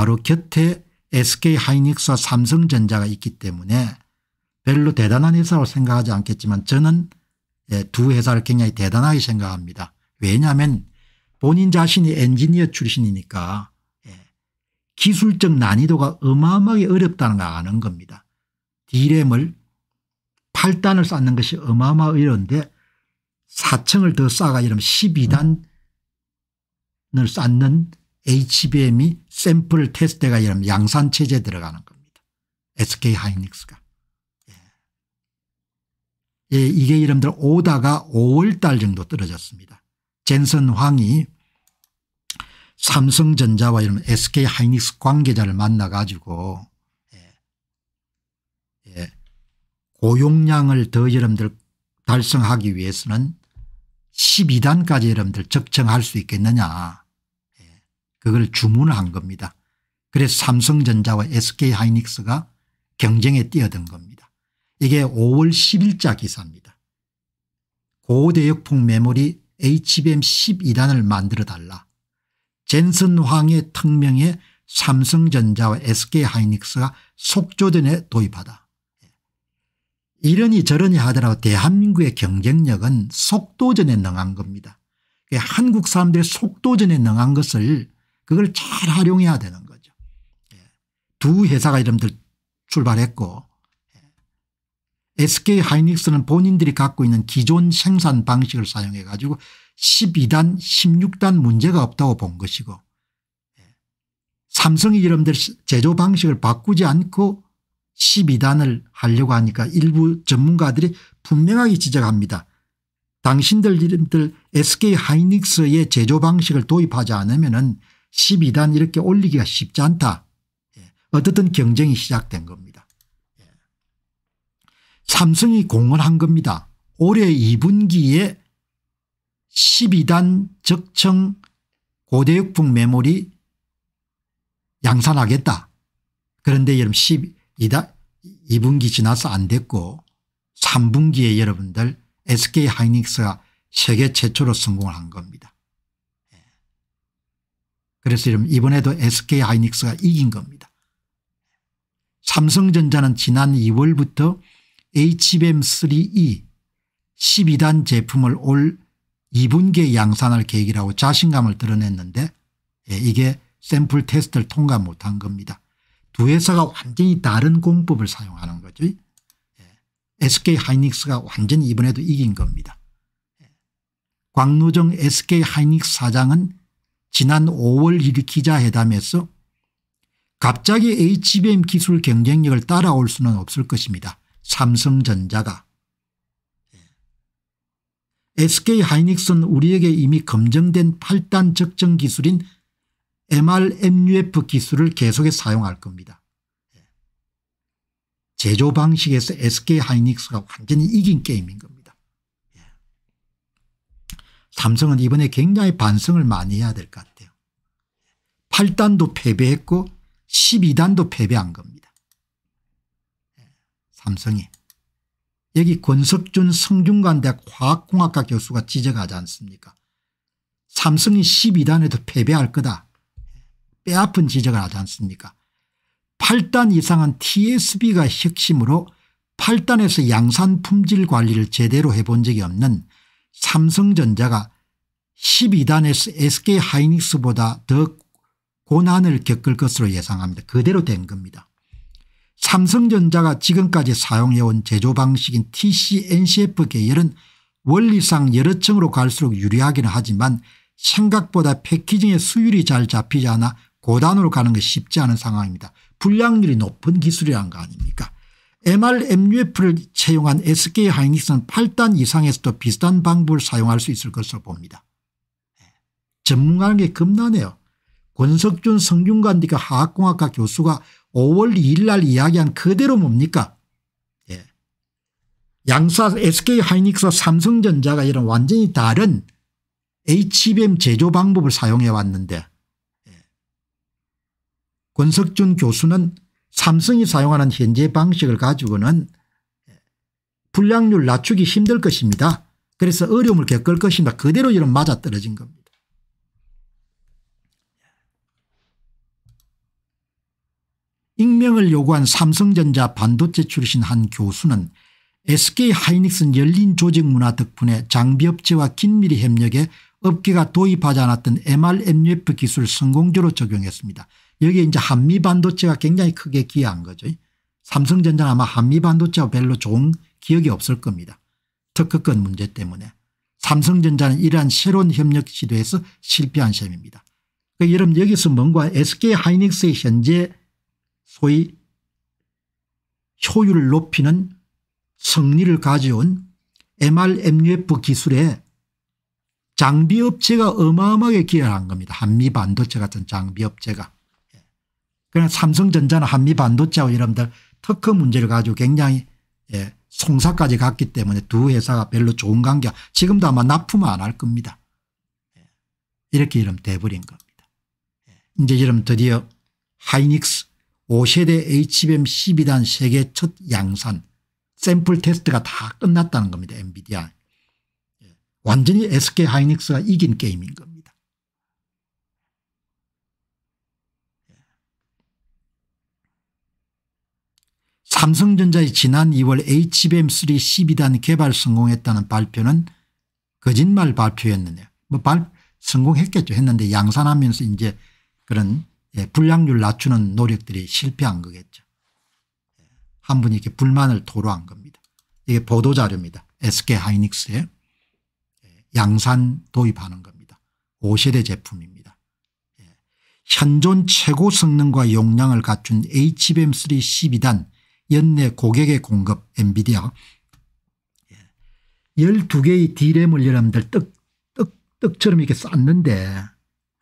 바로 곁에 SK 하이닉스와 삼성전자가 있기 때문에 별로 대단한 회사로 생각하지 않겠지만 저는 예, 두 회사를 굉장히 대단하게 생각합니다. 왜냐하면 본인 자신이 엔지니어 출신이니까 예, 기술적 난이도가 어마어마하게 어렵다는 걸 아는 겁니다. D램을 8단을 쌓는 것이 어마어마하게 어데 4층을 더 쌓아가 이러면 12단을 쌓는 HBM이 샘플 테스트가 이런 양산체제에 들어가는 겁니다. SK 하이닉스가. 예. 예 이게 이름들 오다가 5월달 정도 떨어졌습니다. 젠슨 황이 삼성전자와 이런 SK 하이닉스 관계자를 만나 가지고 예. 예. 고용량을 더 여러분들 달성하기 위해서는 12단까지 여러분들 적정할 수 있겠느냐 그걸 주문한 겁니다. 그래서 삼성전자와 SK하이닉스가 경쟁에 뛰어든 겁니다. 이게 5월 10일자 기사입니다. 고대역풍 메모리 HBM 12단을 만들어 달라. 젠슨 황의 특명에 삼성전자와 SK하이닉스가 속조전에 도입하다. 이러니 저러니 하더라도 대한민국의 경쟁력은 속도전에 능한 겁니다. 그 한국 사람들의 속도전에 능한 것을 그걸 잘 활용해야 되는 거죠. 예. 두 회사가 이름들 출발했고 SK 예. 하이닉스는 본인들이 갖고 있는 기존 생산 방식을 사용해 가지고 12단 16단 문제가 없다고 본 것이고 예. 삼성이 이름들 제조 방식을 바꾸지 않고 12단을 하려고 하니까 일부 전문가들이 분명하게 지적합니다. 당신들 이름들 SK 하이닉스의 제조 방식을 도입하지 않으면 은 12단 이렇게 올리기가 쉽지 않다. 예. 어쨌든 경쟁이 시작된 겁니다. 예. 삼성이 공헌한 겁니다. 올해 2분기에 12단 적청 고대역풍 메모리 양산하겠다. 그런데 여러분 12단 2분기 지나서 안 됐고 3분기에 여러분들 SK하이닉스가 세계 최초로 성공한 을 겁니다. 그래서 이번에도 SK 하이닉스가 이긴 겁니다. 삼성전자는 지난 2월부터 HBM3E 12단 제품을 올 2분기 양산할 계획이라고 자신감을 드러냈는데 예, 이게 샘플 테스트를 통과 못한 겁니다. 두 회사가 완전히 다른 공법을 사용하는 거죠. SK 예, 하이닉스가 완전히 이번에도 이긴 겁니다. 예, 광노정 SK 하이닉스 사장은 지난 5월 일으키자 회담에서 갑자기 HBM 기술 경쟁력을 따라올 수는 없을 것입니다. 삼성전자가. SK하이닉스는 예. 우리에게 이미 검증된 8단 적정 기술인 MRMUF 기술을 계속해 사용할 겁니다. 예. 제조 방식에서 SK하이닉스가 완전히 이긴 게임인 겁니다. 삼성은 이번에 굉장히 반성을 많이 해야 될 것 같아요. 8단도 패배했고 12단도 패배한 겁니다. 예, 삼성이. 여기 권석준 성균관대 화학공학과 교수가 지적하지 않습니까 삼성이 12단에도 패배할 거다. 뼈아픈 예, 지적을 하지 않습니까 8단 이상은 TSB가 혁신으로 8단에서 양산 품질 관리를 제대로 해본 적이 없는 삼성전자가 12단에서 SK하이닉스보다 더 고난을 겪을 것으로 예상합니다. 그대로 된 겁니다. 삼성전자가 지금까지 사용해온 제조 방식인 TCNCF 계열은 원리상 여러 층으로 갈수록 유리하기는 하지만 생각보다 패키징의 수율이 잘 잡히지 않아 고단으로 가는 게 쉽지 않은 상황입니다. 불량률이 높은 기술이란 거 아닙니까 MRMUF를 채용한 SK 하이닉스는 8단 이상에서도 비슷한 방법을 사용할 수 있을 것으로 봅니다. 예. 전문가는 게 겁나네요. 권석준 성균관대교 화학공학과 교수가 5월 2일 날 이야기한 그대로 뭡니까? 예. 양사 SK 하이닉스와 삼성전자가 이런 완전히 다른 HBM 제조 방법을 사용해 왔는데 예. 권석준 교수는 삼성이 사용하는 현재 방식을 가지고는 불량률 낮추기 힘들 것입니다. 그래서 어려움을 겪을 것입니다. 그대로 이런 맞아떨어진 겁니다. 익명을 요구한 삼성전자 반도체 출신 한 교수는 SK하이닉스 열린 조직 문화 덕분에 장비업체와 긴밀히 협력해 업계가 도입하지 않았던 m r m f 기술 성공적으로 적용했습니다. 여기에 이제 한미 반도체가 굉장히 크게 기여한 거죠. 삼성전자 아마 한미 반도체와 별로 좋은 기억이 없을 겁니다. 특허권 문제 때문에. 삼성전자는 이러한 새로운 협력 시도에서 실패한 셈입니다. 그러니까 여러분 여기서 뭔가 SK 하이닉스의 현재 소위 효율을 높이는 성리를 가져온 MRMUF 기술에 장비업체가 어마어마하게 기여한 겁니다. 한미 반도체 같은 장비업체가. 그냥 삼성전자나 한미반도체하고 여러분들 특허 문제를 가지고 굉장히 예, 송사까지 갔기 때문에 두 회사가 별로 좋은 관계 지금도 아마 납품 안 할 겁니다. 예, 이렇게 이름 돼버린 겁니다. 예, 이제 이름 드디어 하이닉스 5세대 HBM 12단 세계 첫 양산 샘플 테스트가 다 끝났다는 겁니다. 엔비디아. 예, 완전히 SK하이닉스가 이긴 게임인 겁니다. 삼성전자의 지난 2월 HBM3 12단 개발 성공했다는 발표는 거짓말 발표였느냐. 뭐 발, 성공했겠죠. 했는데 양산하면서 이제 그런 예, 불량률 낮추는 노력들이 실패한 거겠죠. 예, 한 분이 이렇게 불만을 토로한 겁니다. 이게 보도자료입니다. SK하이닉스에 예, 양산 도입하는 겁니다. 5세대 제품입니다. 예, 현존 최고 성능과 용량을 갖춘 HBM3 12단 연내 고객의 공급 엔비디아 12개의 D램을 여러분들 떡, 떡, 떡처럼 이렇게 쌓는데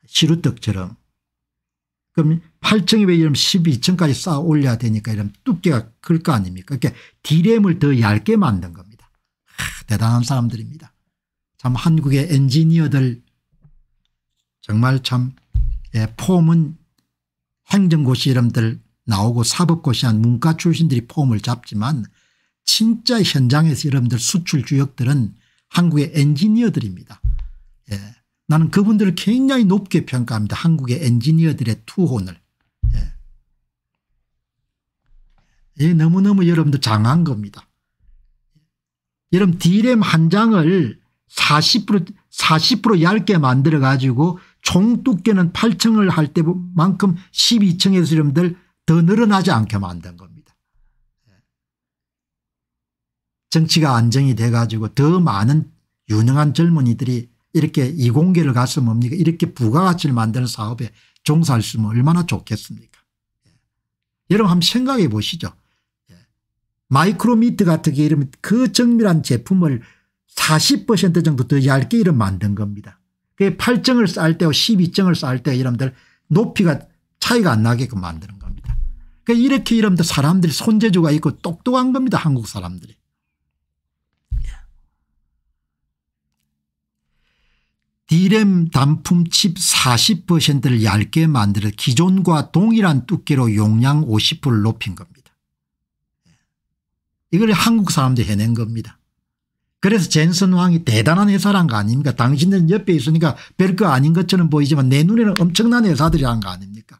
시루떡처럼 그럼 8층에왜 이러면 12층까지 쌓아 올려야 되니까 이런면 두께가 클 거 아닙니까 그러니까 D램을 더 얇게 만든 겁니다 하, 대단한 사람들입니다 참 한국의 엔지니어들 정말 참 예, 폼은 행정고시 이름들 나오고 사법고시한 문과 출신들이 폼을 잡지만 진짜 현장에서 여러분들 수출 주역들은 한국의 엔지니어들입니다. 예. 나는 그분들을 굉장히 높게 평가합니다. 한국의 엔지니어들의 투혼을. 예. 예 너무너무 여러분들 장한 겁니다. 여러분 D램 한 장을 40% 40% 얇게 만들어 가지고 총 두께는 8층을 할 때만큼 12층에서 여러분들 더 늘어나지 않게 만든 겁니다. 예. 정치가 안정이 돼가지고 더 많은 유능한 젊은이들이 이렇게 이공계를 가서 뭡니까 이렇게 부가가치를 만드는 사업에 종사할 수 있으면 얼마나 좋겠습니까 예. 여러분 한번 생각해 보시죠. 예. 마이크로미트 같은 게 이러면 그 정밀한 제품을 40% 정도 더 얇게 이런 만든 겁니다. 8정을 쌀 때와 12정을 쌀때 여러분들 높이가 차이가 안 나게끔 만드는 그러니까 이렇게 이러면 사람들이 손재주가 있고 똑똑한 겁니다 한국 사람들이. 디램 단품칩 40%를 얇게 만들어 기존과 동일한 두께로 용량 50%를 높인 겁니다. 이걸 한국 사람들이 해낸 겁니다. 그래서 젠슨 왕이 대단한 회사란 거 아닙니까 당신들 옆에 있으니까 별거 아닌 것처럼 보이지만 내 눈에는 엄청난 회사들이란 거 아닙니까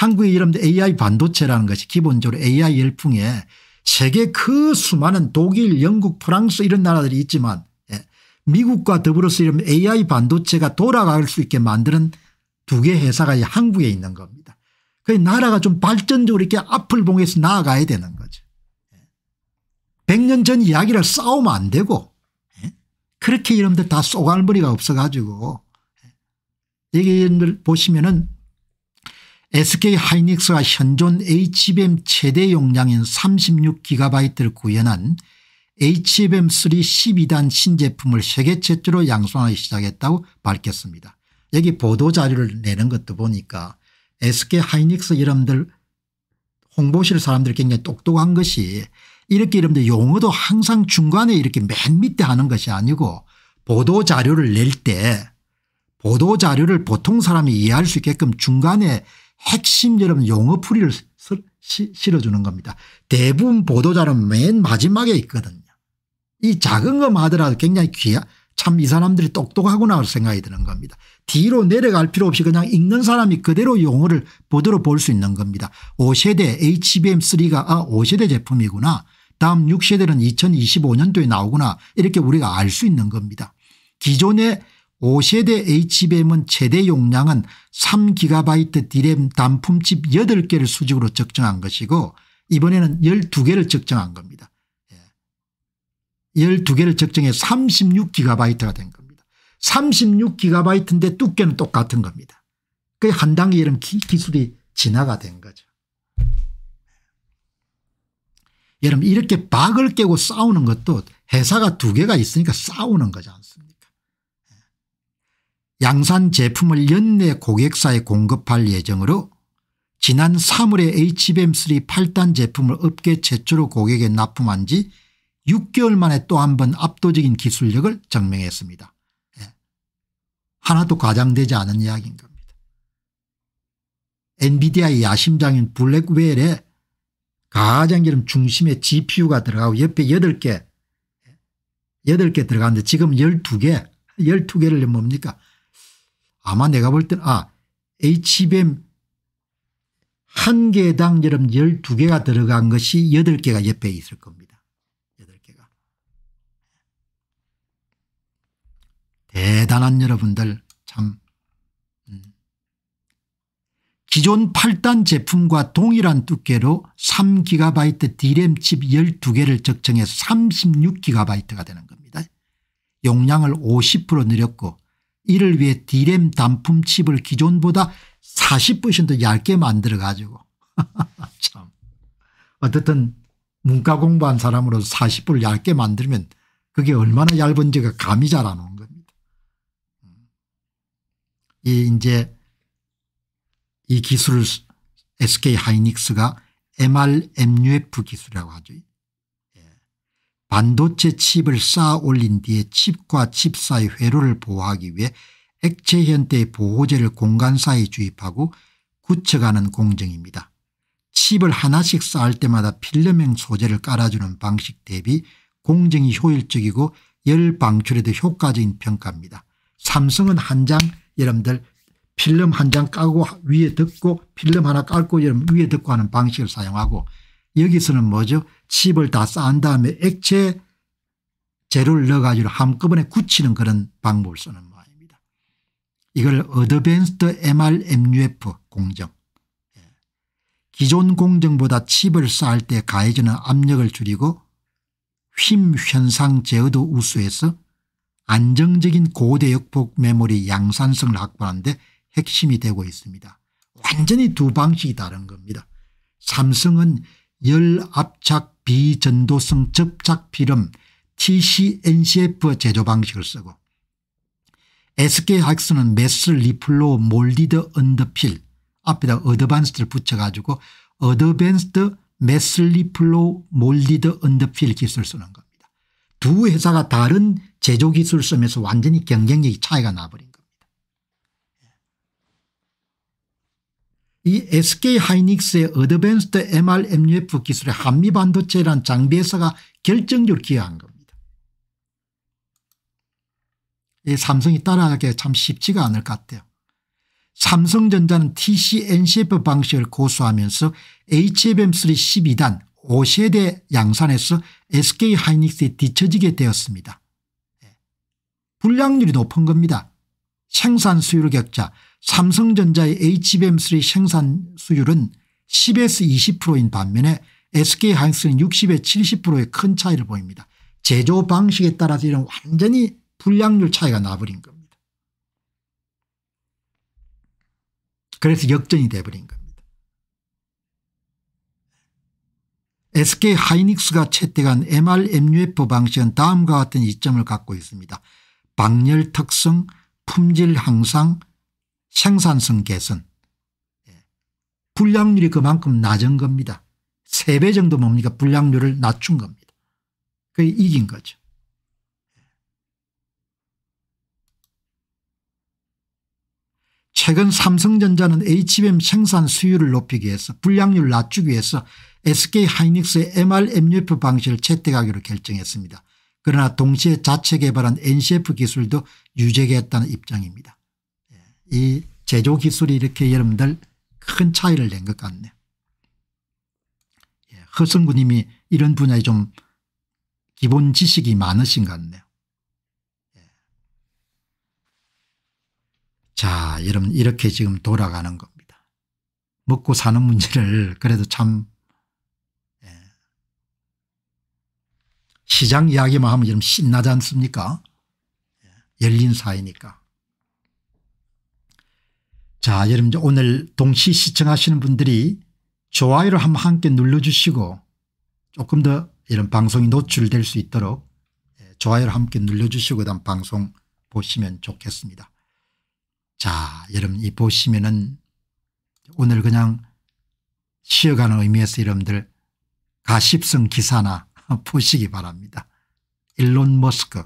한국의 이름도 AI 반도체라는 것이 기본적으로 AI 열풍에 세계 그 수많은 독일 영국 프랑스 이런 나라들이 있지만 예, 미국과 더불어서 이런 AI 반도체가 돌아갈 수 있게 만드는 두 개 회사가 한국에 있는 겁니다. 그 나라가 좀 발전적으로 이렇게 앞을 봉해서 나아가야 되는 거죠. 100년 예. 전 이야기를 싸우면 안 되고 예, 그렇게 이름들 다 쏘갈머리가 없어가지고 여기 보시면은 SK하이닉스가 현존 HBM 최대 용량인 36GB를 구현한 HBM3 12단 신제품을 세계 최초로 양성하기 시작했다고 밝혔습니다. 여기 보도자료를 내는 것도 보니까 SK하이닉스 이름들 홍보실 사람들 굉장히 똑똑한 것이 이렇게 이름들 용어도 항상 중간에 이렇게 맨 밑에 하는 것이 아니고 보도자료를 낼 때 보도자료를 보통 사람이 이해할 수 있게끔 중간에 핵심 여러분 용어풀이를 실어주는 겁니다. 대부분 보도자는 맨 마지막에 있거든요. 이 작은 거만 하더라도 굉장히 귀하 참 이 사람들이 똑똑하구나 생각이 드는 겁니다. 뒤로 내려갈 필요 없이 그냥 읽는 사람이 그대로 용어를 보도록볼 수 있는 겁니다. 5세대 HBM3가 아 5세대 제품이구나. 다음 6세대는 2025년도에 나오구나. 이렇게 우리가 알 수 있는 겁니다. 기존의 5세대 HBM은 최대 용량은 3GB 디램 단품집 8개를 수직으로 적정한 것이고 이번에는 12개를 적정한 겁니다. 12개를 예. 적정해 36GB가 된 겁니다. 36GB인데 두께는 똑같은 겁니다. 그 한 단계 이런 기, 기술이 진화가 된 거죠. 여러분 이렇게 박을 깨고 싸우는 것도 회사가 두 개가 있으니까 싸우는 거지 않습니까 양산 제품을 연내 고객사에 공급할 예정으로 지난 3월에 HBM3 8단 제품을 업계 최초로 고객에 납품한 지 6개월 만에 또 한 번 압도적인 기술력을 증명했습니다. 예. 하나도 과장되지 않은 이야기인 겁니다. 엔비디아의 야심장인 블랙웰에 가장기름 중심에 GPU가 들어가고 옆에 8개 8개 예, 들어갔는데 지금 12개 12개를 뭡니까 아마 내가 볼 때는 아 HBM 한 개당 여러분 12개가 들어간 것이 8개가 옆에 있을 겁니다. 8개가. 대단한 여러분들 참 음. 기존 8단 제품과 동일한 두께로 3GB 디램 칩 12개를 적정해서 36GB가 되는 겁니다. 용량을 50% 늘렸고 이를 위해 디램 단품 칩을 기존보다 40% 얇게 만들어 가지고 참 어쨌든 문과 공부한 사람으로 40불 얇게 만들면 그게 얼마나 얇은지가 감이 잘 안 오는 겁니다. 음. 이 이제 이 기술을 SK 하이닉스가 MRMUF 기술이라고 하죠. 반도체 칩을 쌓아 올린 뒤에 칩과 칩 사이 회로를 보호하기 위해 액체 현대의 보호제를 공간 사이 주입하고 굳혀가는 공정입니다. 칩을 하나씩 쌓을 때마다 필름형 소재를 깔아주는 방식 대비 공정이 효율적이고 열 방출에도 효과적인 평가입니다. 삼성은 한장 여러분들 필름 한 장 까고 위에 듣고 필름 하나 깔고 여러분 위에 듣고 하는 방식을 사용하고 여기서는 뭐죠? 칩을 다 쌓은 다음에 액체 재료를 넣어가지고 한꺼번에 굳히는 그런 방법을 쓰는 모양입니다. 이걸 어드밴스드 MRMUF 공정. 예. 기존 공정보다 칩을 쌓을 때 가해지는 압력을 줄이고 휨 현상 제어도 우수해서 안정적인 고대 역폭 메모리 양산성을 확보하는데 핵심이 되고 있습니다. 완전히 두 방식이 다른 겁니다. 삼성은 열 압착 비전도성 접착필름 TCNCF 제조 방식을 쓰고 SK하이스는 메스 리플로 몰디드 언더필 앞에다 어드밴스를 붙여가지고 어드밴스드 메스 리플로 몰디드 언더필 기술 을 쓰는 겁니다. 두 회사가 다른 제조기술 을 쓰면서 완전히 경쟁력이 차이가 나버린 이 SK 하이닉스의 어드밴스드 MRMUF 기술의 한미 반도체라는 장비 회사가 결정적으로 기여한 겁니다. 이 삼성이 따라가기가 참 쉽지가 않을 것 같아요. 삼성전자는 TCNCF 방식을 고수하면서 HFM3 12단 5세대 양산에서 SK하이닉스에 뒤처지게 되었습니다. 예. 불량률이 높은 겁니다. 생산 수율 격차 삼성전자의 HBM3 생산 수율은 10에서 20%인 반면에 SK하이닉스는 60에 70%의 큰 차이를 보입니다. 제조 방식에 따라서 이런 완전히 불량률 차이가 나버린 겁니다. 그래서 역전이 돼버린 겁니다. SK하이닉스가 채택한 MR-MUF 방식은 다음과 같은 이점을 갖고 있습니다. 방열 특성, 품질 향상 생산성 개선 예. 불량률이 그만큼 낮은 겁니다. 3배 정도 뭡니까 불량률을 낮춘 겁니다. 그게 이긴 거죠. 예. 최근 삼성전자는 HBM 생산 수율을 높이기 위해서 불량률 낮추기 위해서 SK하이닉스의 MR-MUF 방식을 채택하기로 결정했습니다. 그러나 동시에 자체 개발한 NCF 기술도 유죄겠다는 입장입니다. 예, 이 제조 기술이 이렇게 여러분들 큰 차이를 낸 것 같네요. 예, 허승구 님이 이런 분야에 좀 기본 지식이 많으신 것 같네요. 예. 자 여러분 이렇게 지금 돌아가는 겁니다. 먹고 사는 문제를 그래도 참 시장 이야기만 하면 좀 신나지 않습니까 열린 사회니까. 자 여러분 오늘 동시 시청하시는 분들이 좋아요를 한번 함께 눌러주시고 조금 더 이런 방송이 노출될 수 있도록 예, 좋아요를 함께 눌러주시고 다음 방송 보시면 좋겠습니다. 자 여러분 이 보시면은 오늘 그냥 쉬어가는 의미에서 여러분들 가십성 기사나 보시기 바랍니다. 일론 머스크